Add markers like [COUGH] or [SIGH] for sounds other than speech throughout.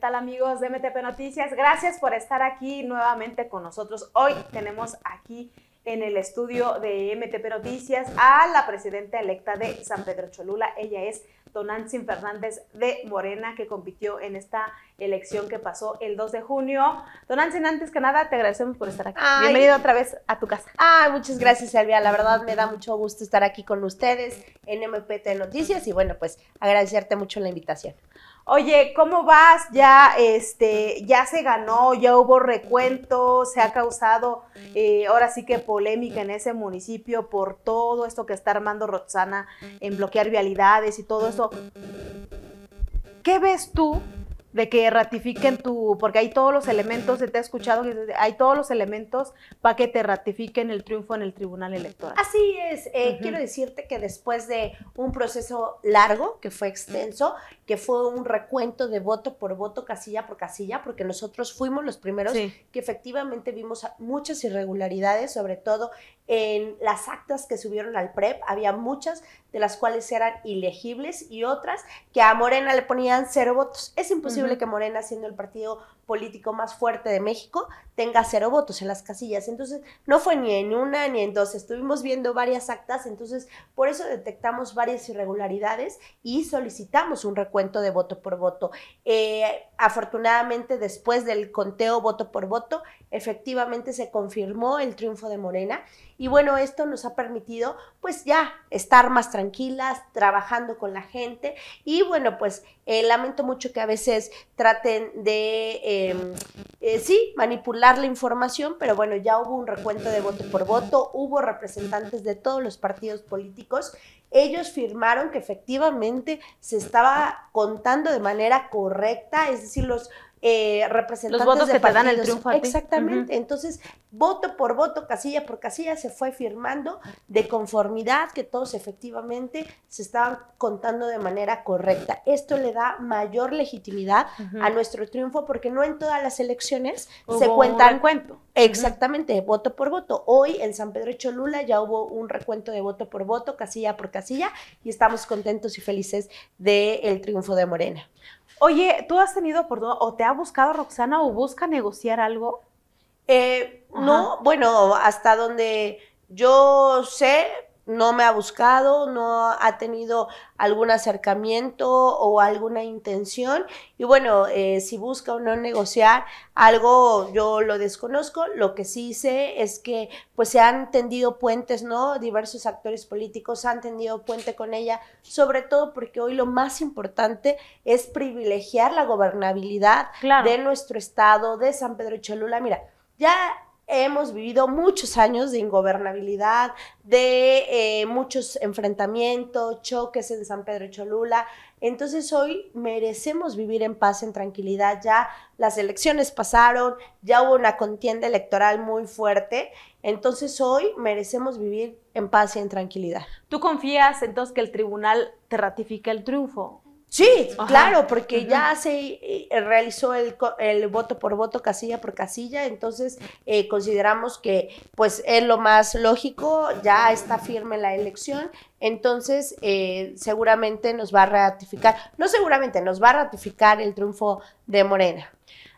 tal amigos de MTP Noticias? Gracias por estar aquí nuevamente con nosotros. Hoy tenemos aquí en el estudio de MTP Noticias a la presidenta electa de San Pedro Cholula. Ella es Donantzin Fernández de Morena, que compitió en esta elección que pasó el 2 de junio. Donantzin, antes que nada, te agradecemos por estar aquí. Bienvenido otra vez a tu casa. Ay, muchas gracias, Elvia. La verdad me da mucho gusto estar aquí con ustedes en MPT Noticias y bueno, pues agradecerte mucho la invitación oye, ¿cómo vas? Ya, este, ya se ganó, ya hubo recuento, se ha causado eh, ahora sí que polémica en ese municipio por todo esto que está armando Roxana en bloquear vialidades y todo eso. ¿Qué ves tú de que ratifiquen tu, porque hay todos los elementos, te he escuchado, hay todos los elementos para que te ratifiquen el triunfo en el Tribunal Electoral. Así es, eh, quiero decirte que después de un proceso largo, que fue extenso, que fue un recuento de voto por voto, casilla por casilla, porque nosotros fuimos los primeros que efectivamente vimos muchas irregularidades, sobre todo en las actas que subieron al PREP, e había muchas de las cuales eran ilegibles y otras que a Morena le ponían cero votos. Es imposible que Morena, siendo el partido político más fuerte de México tenga cero votos en las casillas. Entonces, no fue ni en una ni en dos. Estuvimos viendo varias actas, entonces por eso detectamos varias irregularidades y solicitamos un recuento de voto por voto. Eh, afortunadamente, después del conteo voto por voto, efectivamente se confirmó el triunfo de Morena. Y bueno, esto nos ha permitido pues ya estar más tranquilas, trabajando con la gente. Y bueno, pues eh, lamento mucho que a veces traten de... Eh, eh, eh, sí, manipular la información, pero bueno, ya hubo un recuento de voto por voto, hubo representantes de todos los partidos políticos. Ellos firmaron que efectivamente se estaba contando de manera correcta, es decir, los eh, representantes. Los votos de que el triunfo. Exactamente. Entonces, voto por voto, casilla por casilla, se fue firmando de conformidad que todos efectivamente se estaban contando de manera correcta. Esto le da mayor legitimidad a nuestro triunfo porque no en todas las elecciones se cuentan. cuento. Exactamente, voto por voto. Hoy en San Pedro Cholula ya hubo un recuento de voto por voto, casilla por casilla, y estamos contentos y felices del triunfo de Morena. Oye, ¿tú has tenido oportunidad o te ha buscado Roxana o busca negociar algo? Eh, no, bueno, hasta donde yo sé, no me ha buscado, no ha tenido algún acercamiento o alguna intención. Y bueno, eh, si busca o no negociar algo, yo lo desconozco. Lo que sí sé es que pues se han tendido puentes, ¿no? Diversos actores políticos han tendido puente con ella, sobre todo porque hoy lo más importante es privilegiar la gobernabilidad de nuestro estado, de San Pedro Cholula. Mira, ya hemos vivido muchos años de ingobernabilidad, de eh, muchos enfrentamientos, choques en San Pedro y Cholula. Entonces hoy merecemos vivir en paz, en tranquilidad. Ya las elecciones pasaron, ya hubo una contienda electoral muy fuerte. Entonces hoy merecemos vivir en paz y en tranquilidad. ¿Tú confías entonces que el tribunal te ratifica el triunfo? Sí, claro, porque ya se eh, realizó el, el, voto por voto, casilla por casilla, entonces eh, consideramos que pues es lo más lógico, ya está firme la elección, entonces eh, seguramente nos va a ratificar, no seguramente, nos va a ratificar el triunfo de Morena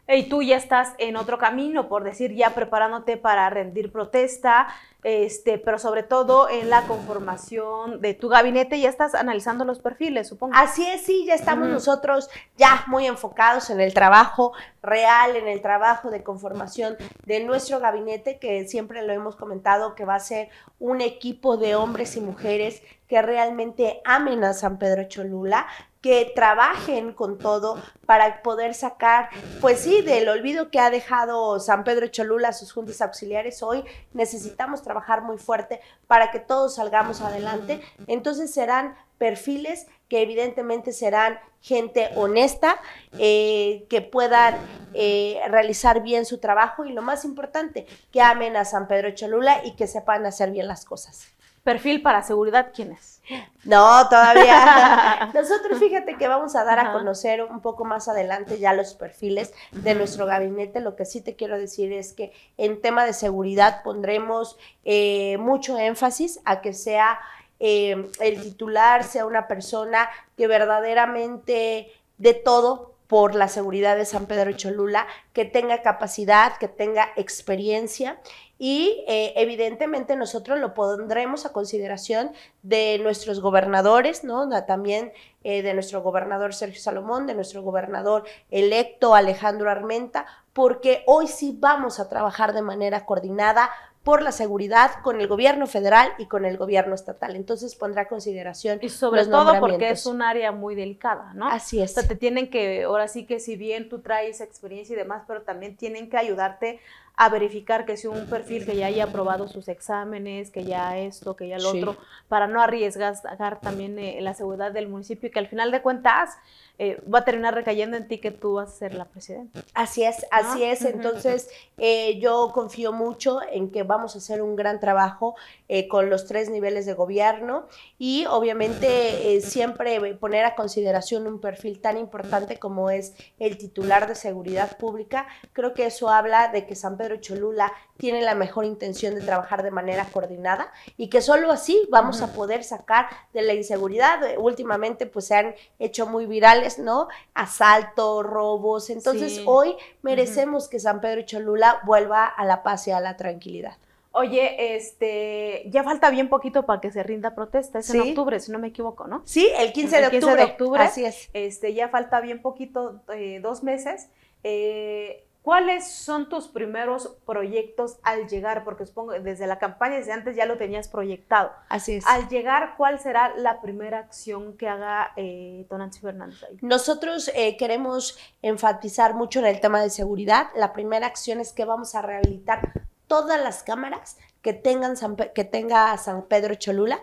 y tú ya estás en otro camino, por decir, ya preparándote para rendir protesta, este, pero sobre todo en la conformación de tu gabinete, ya estás analizando los perfiles, supongo. Así es, sí, ya estamos nosotros ya muy enfocados en el trabajo real, en el trabajo de conformación de nuestro gabinete, que siempre lo hemos comentado que va a ser un equipo de hombres y mujeres que realmente amen a San Pedro Cholula, que trabajen con todo para poder sacar, pues sí, del olvido que ha dejado San Pedro Cholula sus juntas auxiliares. Hoy necesitamos trabajar muy fuerte para que todos salgamos adelante. Entonces serán perfiles que evidentemente serán gente honesta, eh, que puedan eh, realizar bien su trabajo y lo más importante, que amen a San Pedro Cholula y que sepan hacer bien las cosas. Perfil para seguridad, ¿quién es? No, todavía. [LAUGHS] Nosotros fíjate que vamos a dar a conocer un poco más adelante ya los perfiles de nuestro gabinete. Lo que sí te quiero decir es que en tema de seguridad pondremos eh, mucho énfasis a que sea eh, el titular, sea una persona que verdaderamente de todo por la seguridad de San Pedro y Cholula, que tenga capacidad, que tenga experiencia y eh, evidentemente nosotros lo pondremos a consideración de nuestros gobernadores, ¿no? También eh, de nuestro gobernador Sergio Salomón, de nuestro gobernador electo Alejandro Armenta, porque hoy sí vamos a trabajar de manera coordinada por la seguridad con el gobierno federal y con el gobierno estatal. Entonces pondrá a consideración. Y sobre todo porque es un área muy delicada, ¿no? Así es. te tienen que, ahora sí que si bien tú traes experiencia y demás, pero también tienen que ayudarte a verificar que si un perfil que ya haya aprobado sus exámenes, que ya esto, que ya lo otro, para no arriesgar también eh, la seguridad del municipio y que al final de cuentas eh, va a terminar recayendo en ti que tú vas a ser la presidenta. Así es, así es. [LAUGHS] Entonces, eh, yo confío mucho en que vamos a hacer un gran trabajo. Eh, con los tres niveles de gobierno y obviamente eh, siempre poner a consideración un perfil tan importante como es el titular de seguridad pública. Creo que eso habla de que San Pedro Cholula tiene la mejor intención de trabajar de manera coordinada y que solo así vamos a poder sacar de la inseguridad. Últimamente pues se han hecho muy virales, ¿no? Asalto, robos. Entonces hoy merecemos que San Pedro Cholula vuelva a la paz y a la tranquilidad. Oye, este, ya falta bien poquito para que se rinda protesta, es en octubre, si no me equivoco, ¿no? Sí, el 15, de, octubre. Así es. Este, ya falta bien poquito, eh, dos meses. Eh, ¿Cuáles son tus primeros proyectos al llegar? Porque supongo desde la campaña, desde antes ya lo tenías proyectado. Así es. Al llegar, ¿cuál será la primera acción que haga eh, Fernández Nosotros eh, queremos enfatizar mucho en el tema de seguridad. La primera acción es que vamos a rehabilitar todas las cámaras que, tengan que tenga San Pedro Cholula.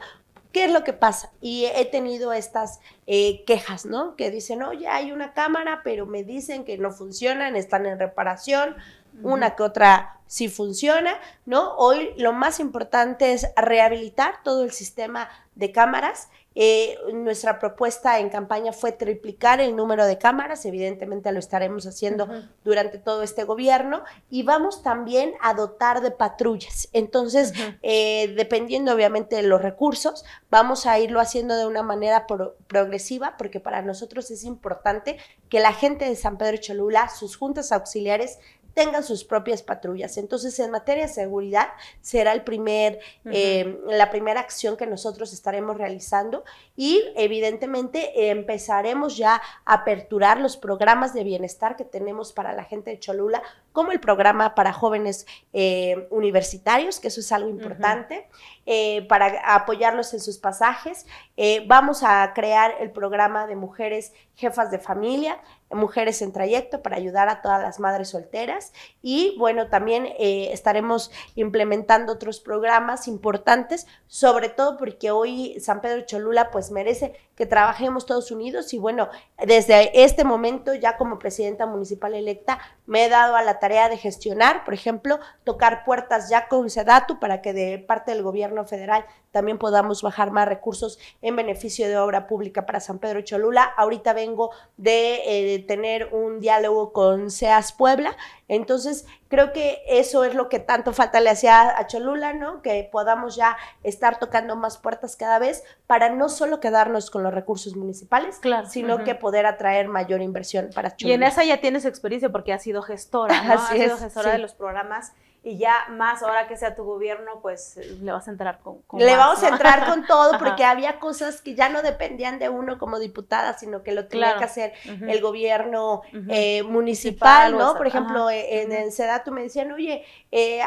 ¿Qué es lo que pasa? Y he tenido estas eh, quejas, ¿no? Que dicen, oye, hay una cámara, pero me dicen que no funcionan, están en reparación, una que otra sí funciona, ¿no? Hoy lo más importante es rehabilitar todo el sistema de cámaras eh, nuestra propuesta en campaña fue triplicar el número de cámaras, evidentemente lo estaremos haciendo durante todo este gobierno, y vamos también a dotar de patrullas. Entonces, eh, dependiendo obviamente de los recursos, vamos a irlo haciendo de una manera progresiva, porque para nosotros es importante que la gente de San Pedro Cholula, sus juntas auxiliares, tengan sus propias patrullas. Entonces, en materia de seguridad será el primer, em, la primera acción que nosotros estaremos realizando y evidentemente empezaremos ya a aperturar los programas de bienestar que tenemos para la gente de Cholula, como el programa para jóvenes eh, universitarios, que eso es algo importante, eh, para apoyarlos en sus pasajes. Eh, vamos a crear el programa de mujeres jefas de familia, Mujeres en Trayecto para ayudar a todas las madres solteras. Y bueno, también eh, estaremos implementando otros programas importantes, sobre todo porque hoy San Pedro Cholula pues merece que trabajemos todos unidos y bueno, desde este momento ya como presidenta municipal electa me he dado a la tarea de gestionar, por ejemplo, tocar puertas ya con Sedatu para que de parte del gobierno federal también podamos bajar más recursos en beneficio de obra pública para San Pedro Cholula. Ahorita vengo de, eh, de tener un diálogo con SEAS Puebla, entonces creo que eso es lo que tanto falta le hacía a Cholula, ¿no? Que podamos ya estar tocando más puertas cada vez para no solo quedarnos con los recursos municipales, sino que poder atraer mayor inversión para Cholula. Y en esa ya tienes experiencia porque has sido gestora, ¿no? [LAUGHS] has sido gestora de los programas y ya más ahora que sea tu gobierno, pues eh, le vas a entrar con, con Le vamos a entrar con todo porque había cosas que ya no dependían de uno como diputada, sino que lo tenía que hacer el gobierno eh, municipal, ¿no? Por ejemplo, eh, en, el Sedatu me decían, oye,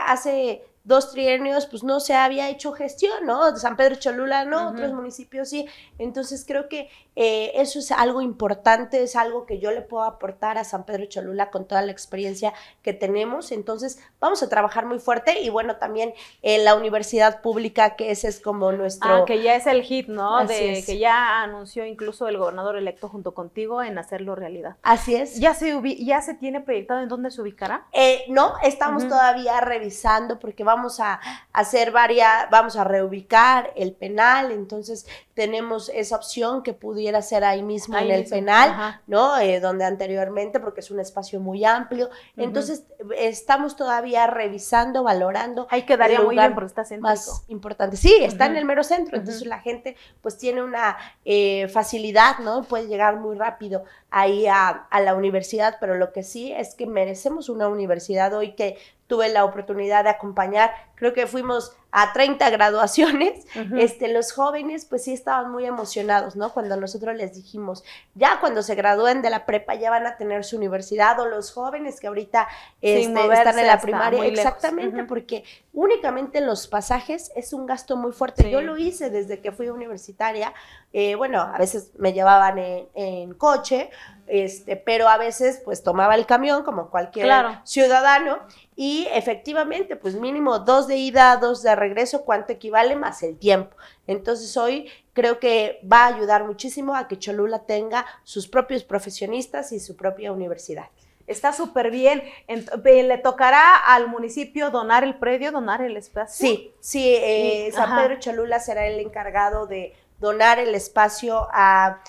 hace dos trienios, pues no se había hecho gestión, ¿no? San Pedro Cholula, ¿no? Otros municipios sí. Entonces creo que eh, eso es algo importante, es algo que yo le puedo aportar a San Pedro Cholula con toda la experiencia que tenemos. Entonces, vamos a trabajar muy fuerte y bueno, también en eh, la universidad pública, que ese es como nuestro... Ah, que ya es el hit, ¿no? De, Que ya anunció incluso el gobernador electo junto contigo en hacerlo realidad. Así es. ¿Ya se, ya se tiene proyectado en dónde se ubicará? Eh, no, estamos todavía revisando porque vamos a hacer varias, vamos a reubicar el penal, entonces tenemos esa opción que pude ser ahí mismo en el penal, ¿no? Eh, donde anteriormente, porque es un espacio muy amplio. Entonces, estamos todavía revisando, valorando. Ahí quedaría muy bien porque está centro. Más importante. Sí, está en el mero centro, entonces la gente pues tiene una eh, facilidad, ¿no? Puede llegar muy rápido ahí a la universidad, pero lo que sí es que merecemos una universidad hoy que tuve la oportunidad de acompañar. Creo que fuimos a 30 graduaciones, este, los jóvenes pues sí estaban muy emocionados, ¿no? Cuando nosotros les dijimos, ya cuando se gradúen de la prepa ya van a tener su universidad o los jóvenes que ahorita este, están en la primaria, exactamente, porque únicamente los pasajes es un gasto muy fuerte. Yo lo hice desde que fui universitaria, eh, bueno, a veces me llevaban en, coche, este, pero a veces pues tomaba el camión como cualquier ciudadano y efectivamente pues mínimo dos de ida, dos de regreso, cuánto equivale más el tiempo. Entonces hoy creo que va a ayudar muchísimo a que Cholula tenga sus propios profesionistas y su propia universidad. Está súper bien. Eh, ¿Le tocará al municipio donar el predio, donar el espacio? Sí, sí. Eh, San Pedro Cholula será el encargado de donar el espacio a...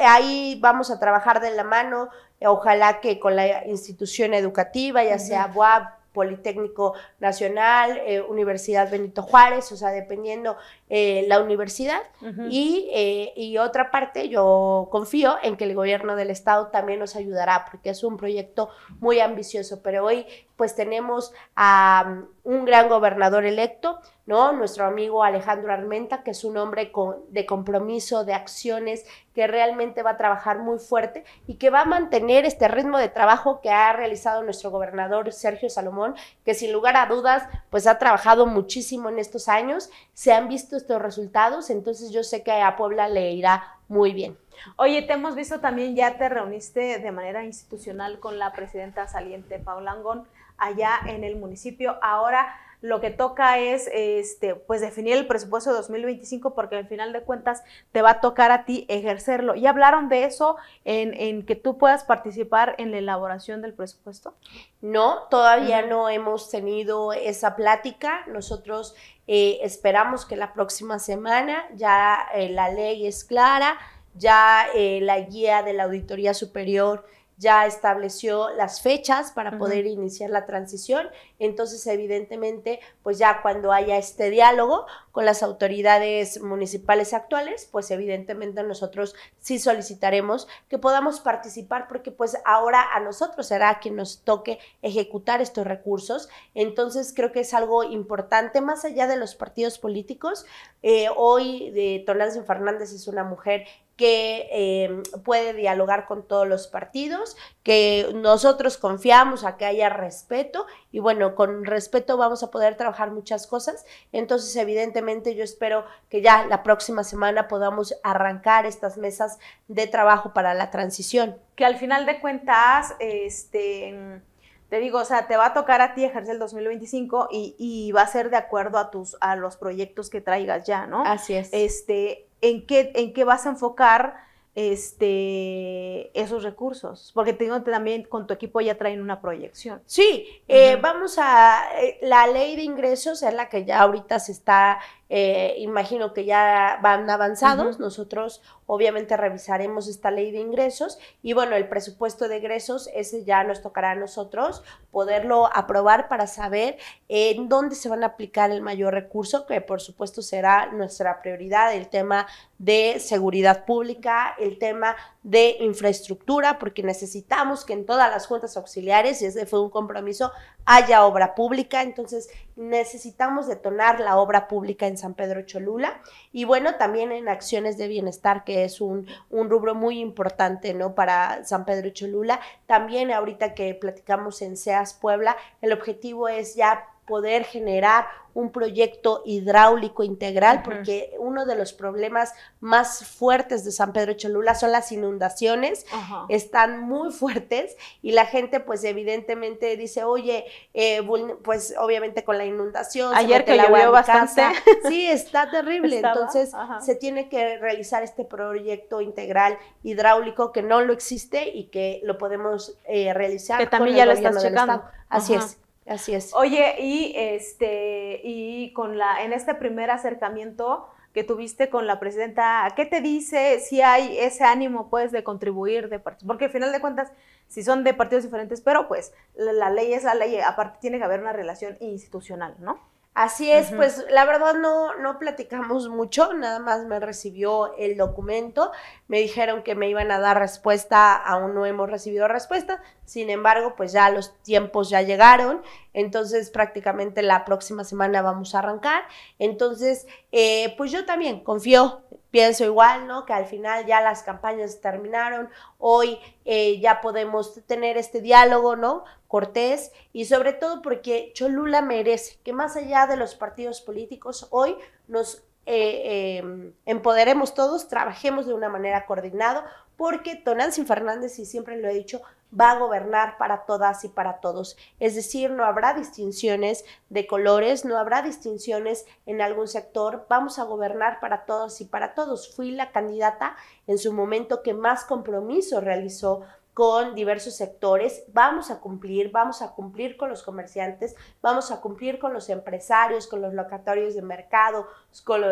Ahí vamos a trabajar de la mano, ojalá que con la institución educativa, ya sea WAP. Politécnico Nacional, eh, Universidad Benito Juárez, o sea, dependiendo eh, la universidad. Eh, y, otra parte, yo confío en que el gobierno del estado también nos ayudará, porque es un proyecto muy ambicioso, pero hoy pues tenemos a um, un gran gobernador electo, nuestro amigo Alejandro Armenta, que es un hombre de compromiso, de acciones, que realmente va a trabajar muy fuerte y que va a mantener este ritmo de trabajo que ha realizado nuestro gobernador Sergio Salomón, que sin lugar a dudas, pues ha trabajado muchísimo en estos años, se han visto estos resultados, entonces yo sé que a Puebla le irá muy bien. Oye, te hemos visto también, ya te reuniste de manera institucional con la presidenta saliente Paula Angón allá en el municipio. Ahora lo que toca es este, pues definir el presupuesto de 2025 porque al final de cuentas te va a tocar a ti ejercerlo. ¿Y hablaron de eso en, que tú puedas participar en la elaboración del presupuesto? No, todavía no hemos tenido esa plática. Nosotros eh, esperamos que la próxima semana ya eh, la ley es clara, ya eh, la guía de la Auditoría Superior ya estableció las fechas para poder iniciar la transición. Entonces, evidentemente, pues ya cuando haya este diálogo con las autoridades municipales actuales, pues evidentemente nosotros sí solicitaremos que podamos participar porque pues ahora a nosotros será quien nos toque ejecutar estos recursos. Entonces, creo que es algo importante más allá de los partidos políticos. Eh, hoy, de eh, Fernández es una mujer que eh, puede dialogar con todos los partidos, que nosotros confiamos a que haya respeto y bueno, con respeto vamos a poder trabajar muchas cosas. Entonces, evidentemente, yo espero que ya la próxima semana podamos arrancar estas mesas de trabajo para la transición. Que al final de cuentas, este te digo, o sea, te va a tocar a ti ejercer el 2025 y, y, va a ser de acuerdo a tus, a los proyectos que traigas ya, ¿no? Así es. Este, en qué, en qué vas a enfocar este, esos recursos, porque tengo también con tu equipo ya traen una proyección. Sí, eh, vamos a, eh, la ley de ingresos es la que ya ahorita se está eh, imagino que ya van avanzados. Nosotros obviamente revisaremos esta ley de ingresos y bueno, el presupuesto de egresos, ese ya nos tocará a nosotros poderlo aprobar para saber eh, en dónde se van a aplicar el mayor recurso, que por supuesto será nuestra prioridad, el tema de seguridad pública, el tema de infraestructura, porque necesitamos que en todas las juntas auxiliares, y ese fue un compromiso, haya obra pública, entonces necesitamos detonar la obra pública en San Pedro Cholula, y bueno, también en acciones de bienestar, que es un, rubro muy importante, ¿no? Para San Pedro Cholula, también ahorita que platicamos en SEAS Puebla, el objetivo es ya poder generar un proyecto hidráulico integral, porque uno de los problemas más fuertes de San Pedro Cholula son las inundaciones, están muy fuertes y la gente pues evidentemente dice, oye, eh, pues obviamente con la inundación. Ayer que llovió bastante. Sí, está terrible, [LAUGHS] entonces se tiene que realizar este proyecto integral hidráulico que no lo existe y que lo podemos eh, realizar. Que también ya lo estás checando. Así es. Así es. Oye, y este, y con la, en este primer acercamiento que tuviste con la presidenta, ¿qué te dice si hay ese ánimo, pues, de contribuir, de porque al final de cuentas, si son de partidos diferentes, pero pues la, ley es la ley, aparte tiene que haber una relación institucional, ¿no? Así es, pues la verdad no, no platicamos mucho, nada más me recibió el documento, me dijeron que me iban a dar respuesta, aún no hemos recibido respuesta, sin embargo, pues ya los tiempos ya llegaron, entonces prácticamente la próxima semana vamos a arrancar. Entonces, eh, pues yo también confío, pienso igual, ¿no? Que al final ya las campañas terminaron, hoy eh, ya podemos tener este diálogo, ¿no? Cortés, y sobre todo porque Cholula merece que más allá de los partidos políticos, hoy nos eh, em, empoderemos todos, trabajemos de una manera coordinada, porque Tonancy Fernández, y siempre lo he dicho, va a gobernar para todas y para todos. Es decir, no habrá distinciones de colores, no habrá distinciones en algún sector, vamos a gobernar para todos y para todos. Fui la candidata en su momento que más compromiso realizó con diversos sectores, vamos a cumplir, vamos a cumplir con los comerciantes, vamos a cumplir con los empresarios, con los locatorios de mercado, con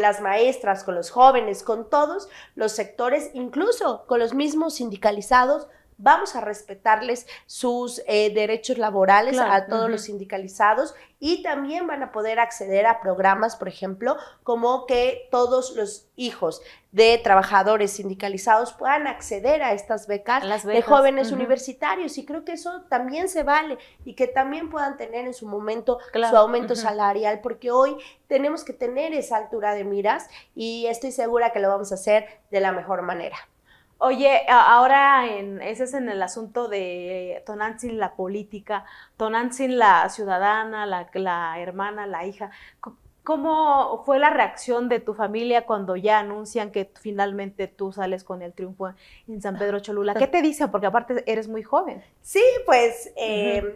las maestras, con los jóvenes, con todos los sectores, incluso con los mismos sindicalizados, vamos a respetarles sus eh, derechos laborales a todos los sindicalizados y también van a poder acceder a programas, por ejemplo, como que todos los hijos de trabajadores sindicalizados puedan acceder a estas becas, de jóvenes universitarios y creo que eso también se vale y que también puedan tener en su momento su aumento salarial porque hoy tenemos que tener esa altura de miras y estoy segura que lo vamos a hacer de la mejor manera. Oye, ahora en, ese es en el asunto de Tonantzin la política, Tonantzin la ciudadana, la, hermana, la hija. ¿Cómo fue la reacción de tu familia cuando ya anuncian que finalmente tú sales con el triunfo en San Pedro Cholula? ¿Qué te dicen? Porque aparte eres muy joven. Sí, pues em,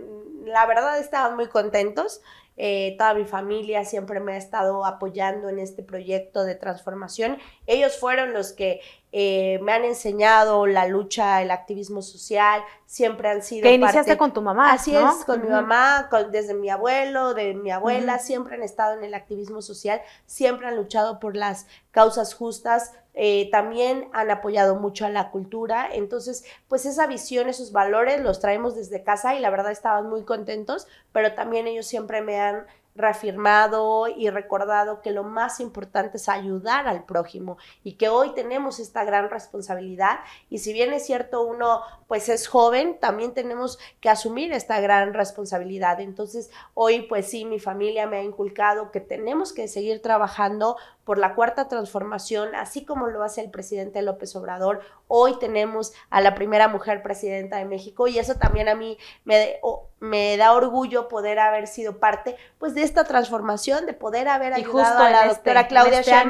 la verdad estaban muy contentos. Eh, toda mi familia siempre me ha estado apoyando en este proyecto de transformación. Ellos fueron los que eh, me han enseñado la lucha, el activismo social, siempre han sido... Que iniciaste con tu mamá. Así es, con mi mamá, desde mi abuelo, de mi abuela, siempre han estado en el activismo social, siempre han luchado por las causas justas, eh, también han apoyado mucho a la cultura. Entonces, pues esa visión, esos valores los traemos desde casa y la verdad estaban muy contentos, pero también ellos siempre me han reafirmado y recordado que lo más importante es ayudar al prójimo y que hoy tenemos esta gran responsabilidad y si bien es cierto uno pues es joven, también tenemos que asumir esta gran responsabilidad. Entonces, hoy pues sí, mi familia me ha inculcado que tenemos que seguir trabajando por la cuarta transformación, así como lo hace el presidente López Obrador. Hoy tenemos a la primera mujer presidenta de México y eso también a mí me, me da orgullo poder haber sido parte pues de esta transformación, de poder haber ayudado a la este, doctora Claudia este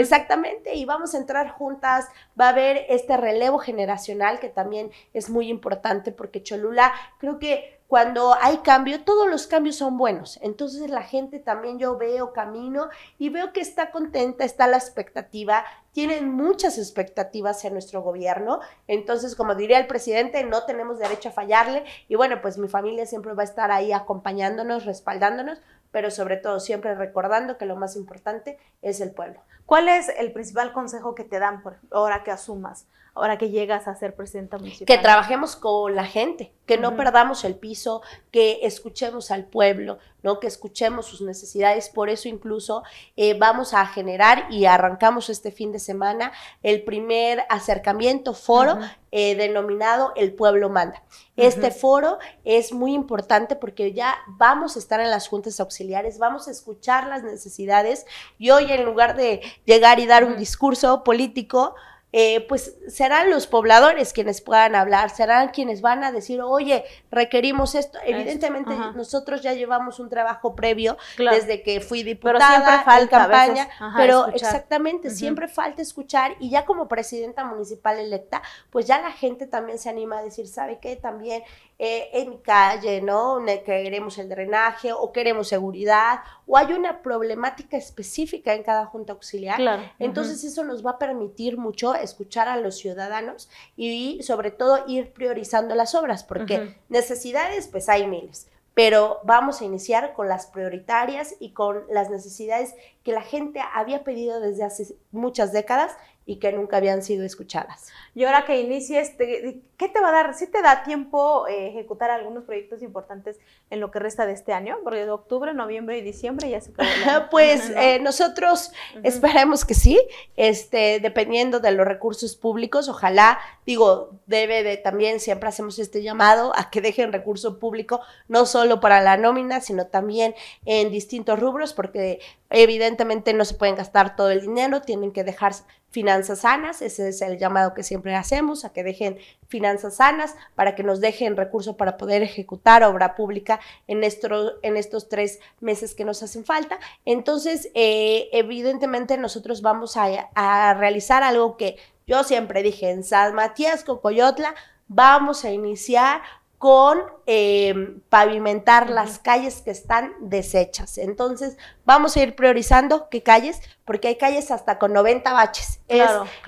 Exactamente, y vamos a entrar juntas va a haber este relevo generacional que también es muy importante porque Cholula creo que cuando hay cambio, todos los cambios son buenos. Entonces la gente también yo veo, camino y veo que está contenta, está la expectativa, tienen muchas expectativas en nuestro gobierno. Entonces, como diría el presidente, no tenemos derecho a fallarle. Y bueno, pues mi familia siempre va a estar ahí acompañándonos, respaldándonos, pero sobre todo siempre recordando que lo más importante es el pueblo. ¿Cuál es el principal consejo que te dan ahora que asumas, ahora que llegas a ser presidenta municipal? Que trabajemos con la gente, que no perdamos el piso, que escuchemos al pueblo, ¿no? que escuchemos sus necesidades. Por eso incluso eh, vamos a generar y arrancamos este fin de semana el primer acercamiento, foro, eh, denominado El Pueblo Manda. Este foro es muy importante porque ya vamos a estar en las juntas auxiliares, vamos a escuchar las necesidades y hoy en lugar de llegar y dar un discurso político, eh, pues serán los pobladores quienes puedan hablar, serán quienes van a decir, oye, requerimos esto. Evidentemente nosotros ya llevamos un trabajo previo desde que fui diputada, pero campaña, pero exactamente, siempre falta escuchar y ya como presidenta municipal electa, pues ya la gente también se anima a decir, ¿sabe qué? También eh, en calle, ¿no? Queremos el drenaje o queremos seguridad o hay una problemática específica en cada junta auxiliar. Entonces eso nos va a permitir mucho escuchar a los ciudadanos y sobre todo ir priorizando las obras porque necesidades pues hay miles pero vamos a iniciar con las prioritarias y con las necesidades que la gente había pedido desde hace muchas décadas y que nunca habían sido escuchadas. Y ahora que inicies, ¿qué te va a dar? ¿Sí te da tiempo eh, ejecutar algunos proyectos importantes en lo que resta de este año? Porque de octubre, noviembre y diciembre ya se acabó [LAUGHS] Pues eh, nosotros esperemos que sí, este, dependiendo de los recursos públicos, ojalá, digo, debe de también, siempre hacemos este llamado a que dejen recurso público, no solo para la nómina, sino también en distintos rubros, porque evidentemente no se pueden gastar todo el dinero, tienen que dejar finanzas sanas, ese es el llamado que siempre hacemos, a que dejen finanzas sanas para que nos dejen recursos para poder ejecutar obra pública en, estos, en estos tres meses que nos hacen falta. Entonces, eh, evidentemente nosotros vamos a, realizar algo que yo siempre dije en San Matías, Cocoyotla, vamos a iniciar con em, pavimentar las calles que están deshechas. Entonces, vamos a ir priorizando qué calles, porque hay calles hasta con 90 baches. es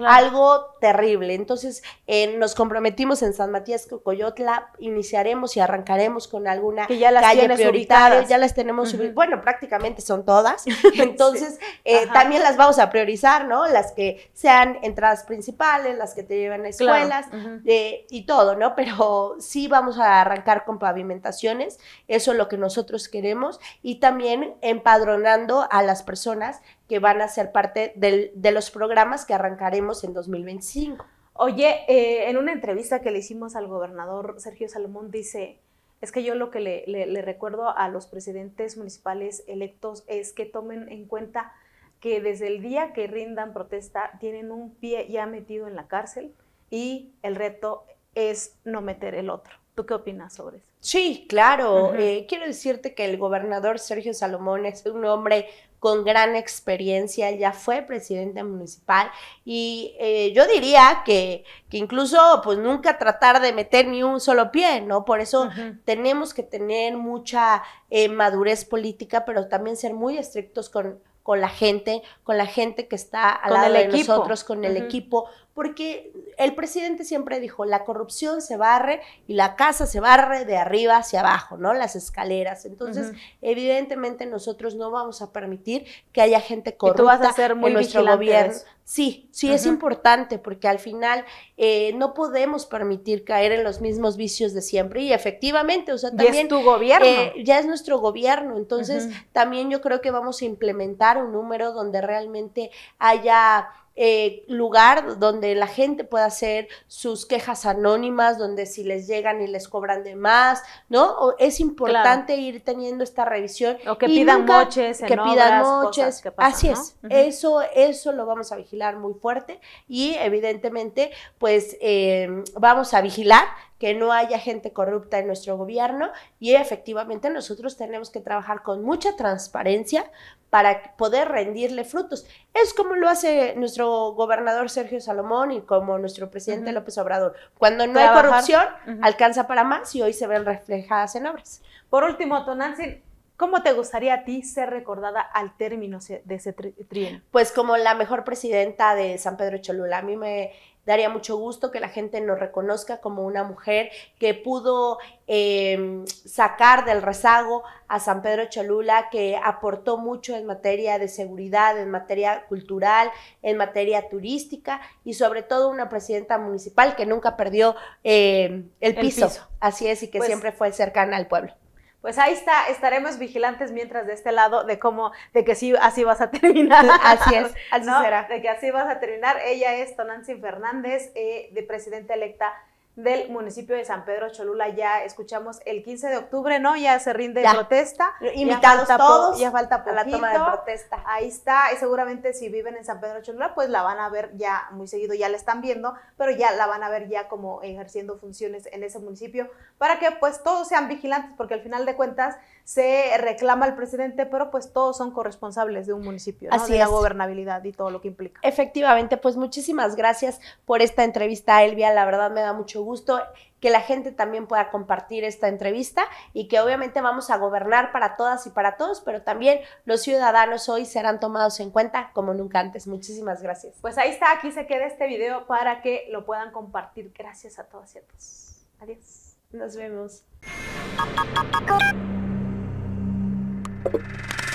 algo terrible. Entonces, eh, nos comprometimos en San Matías Cocoyotla, iniciaremos y arrancaremos con alguna que ya las calle prioritaria, ya las tenemos subidas. Bueno, prácticamente son todas. [LAUGHS] Entonces, eh, también las vamos a priorizar, ¿no? Las que sean entradas principales, las que te llevan a escuelas eh, y todo, ¿no? Pero sí vamos a arrancar con pavimentaciones, eso es lo que nosotros queremos, y también empadronando a las personas que van a ser parte de los programas que arrancaremos en 2025. Oye, eh, en una entrevista que le hicimos al gobernador Sergio Salomón dice, es que yo lo que le, recuerdo a los presidentes municipales electos es que tomen en cuenta que desde el día que rindan protesta tienen un pie ya metido en la cárcel y el reto es no meter el otro. ¿Tú qué opinas sobre eso? Sí, claro. Eh, quiero decirte que el gobernador Sergio Salomón es un hombre con gran experiencia, ya fue presidente municipal y eh, yo diría que, incluso pues nunca tratar de meter ni un solo pie, ¿no? Por eso tenemos que tener mucha eh, madurez política, pero también ser muy estrictos con, con la gente, con la gente que está al lado de nosotros, con el equipo, porque el presidente siempre dijo, la corrupción se barre y la casa se barre de arriba hacia abajo, ¿no? Las escaleras. Entonces, evidentemente nosotros no vamos a permitir que haya gente corrupta en nuestro gobierno. Sí, sí es importante porque al final eh, no podemos permitir caer en los mismos vicios de siempre y efectivamente, o sea, también... es tu gobierno. Eh, ya es nuestro gobierno, entonces también yo creo que vamos a implementar un número donde realmente haya eh, lugar donde la gente pueda hacer sus quejas anónimas, donde si les llegan y les cobran de más, ¿no? es importante ir teniendo esta revisión. O que pidan nunca, que pidan así es, eso, eso lo vamos a vigilar muy fuerte y evidentemente, pues eh, vamos a vigilar que no haya gente corrupta en nuestro gobierno y efectivamente nosotros tenemos que trabajar con mucha transparencia para poder rendirle frutos. Es como lo hace nuestro gobernador Sergio Salomón y como nuestro presidente López Obrador. Cuando no hay corrupción, alcanza para más y hoy se ven reflejadas en obras. Por último, Tonantzin, ¿Cómo te gustaría a ti ser recordada al término de ese trienio? Pues como la mejor presidenta de San Pedro Cholula. A mí me daría mucho gusto que la gente nos reconozca como una mujer que pudo em, sacar del rezago a San Pedro Cholula, que aportó mucho en materia de seguridad, en materia cultural, en materia turística y sobre todo una presidenta municipal que nunca perdió em, el, piso. Así es, y que pues siempre fue cercana al pueblo pues ahí está, estaremos vigilantes mientras de este lado de cómo, de que sí, así vas a [LAUGHS] terminar. Así es, así será. De que así vas a terminar. Ella es Tonancy Fernández, eh, de presidenta electa del municipio de San Pedro Cholula. Ya escuchamos el 15 de octubre, ¿no? Ya se rinde protesta. Invitados ya todos. Ya falta poquito. a la de protesta. Ahí está. Y seguramente si viven en San Pedro Cholula, pues la van a ver ya muy seguido. Ya la están viendo, pero ya la van a ver ya como ejerciendo funciones en ese municipio para que pues todos sean vigilantes, porque al final de cuentas se reclama al presidente, pero pues todos son corresponsables de un municipio, Así de la gobernabilidad y todo lo que implica. Efectivamente, pues muchísimas gracias por esta entrevista, Elvia. La verdad me da mucho gusto que la gente también pueda compartir esta entrevista y que obviamente vamos a gobernar para todas y para todos, pero también los ciudadanos hoy serán tomados en cuenta como nunca antes. Muchísimas gracias. Pues ahí está, aquí se queda este video para que lo puedan compartir. Gracias a todos y a todos. Adiós. Nos vemos. Gracias.